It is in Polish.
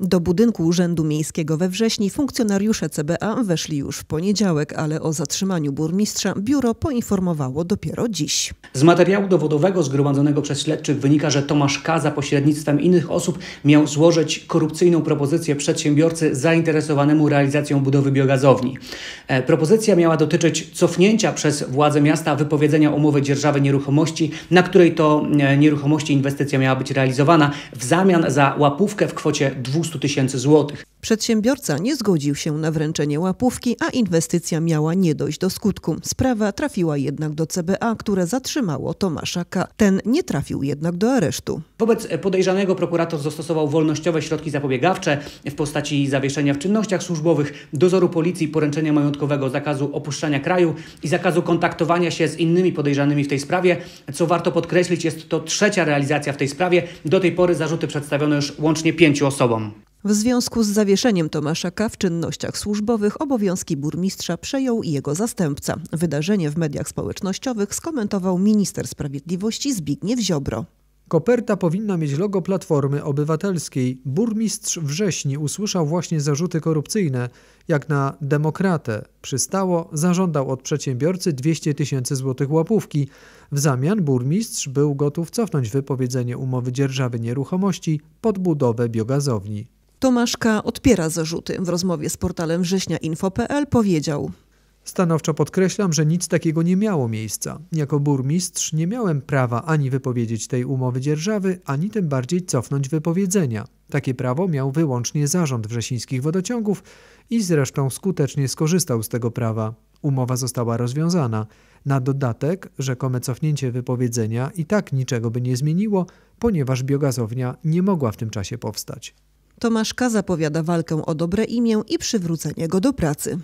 Do budynku Urzędu Miejskiego we wrześni funkcjonariusze CBA weszli już w poniedziałek, ale o zatrzymaniu burmistrza biuro poinformowało dopiero dziś. Z materiału dowodowego zgromadzonego przez śledczych wynika, że Tomasz K. za pośrednictwem innych osób miał złożyć korupcyjną propozycję przedsiębiorcy zainteresowanemu realizacją budowy biogazowni. E, propozycja miała dotyczyć cofnięcia przez władze miasta wypowiedzenia umowy dzierżawy nieruchomości, na której to e, nieruchomości inwestycja miała być realizowana, w zamian za łapówkę w kwocie 200 200 tysięcy złotych. Przedsiębiorca nie zgodził się na wręczenie łapówki, a inwestycja miała nie dojść do skutku. Sprawa trafiła jednak do CBA, które zatrzymało Tomasza K. Ten nie trafił jednak do aresztu. Wobec podejrzanego prokurator zastosował wolnościowe środki zapobiegawcze w postaci zawieszenia w czynnościach służbowych, dozoru policji, poręczenia majątkowego, zakazu opuszczania kraju i zakazu kontaktowania się z innymi podejrzanymi w tej sprawie. Co warto podkreślić, jest to trzecia realizacja w tej sprawie. Do tej pory zarzuty przedstawiono już łącznie pięciu osobom. W związku z zawieszeniem Tomasza K. w czynnościach służbowych obowiązki burmistrza przejął jego zastępca. Wydarzenie w mediach społecznościowych skomentował minister sprawiedliwości Zbigniew Ziobro. Koperta powinna mieć logo Platformy Obywatelskiej. Burmistrz wrześni usłyszał właśnie zarzuty korupcyjne. Jak na demokratę przystało, zażądał od przedsiębiorcy 200 tysięcy złotych łapówki. W zamian burmistrz był gotów cofnąć wypowiedzenie umowy dzierżawy nieruchomości pod budowę biogazowni. Tomaszka odpiera zarzuty. W rozmowie z portalem wrześniainfo.pl powiedział: Stanowczo podkreślam, że nic takiego nie miało miejsca. Jako burmistrz nie miałem prawa ani wypowiedzieć tej umowy dzierżawy, ani tym bardziej cofnąć wypowiedzenia. Takie prawo miał wyłącznie zarząd wrzesińskich wodociągów i zresztą skutecznie skorzystał z tego prawa. Umowa została rozwiązana. Na dodatek, rzekome cofnięcie wypowiedzenia i tak niczego by nie zmieniło, ponieważ biogazownia nie mogła w tym czasie powstać. Tomasz K. zapowiada walkę o dobre imię i przywrócenie go do pracy.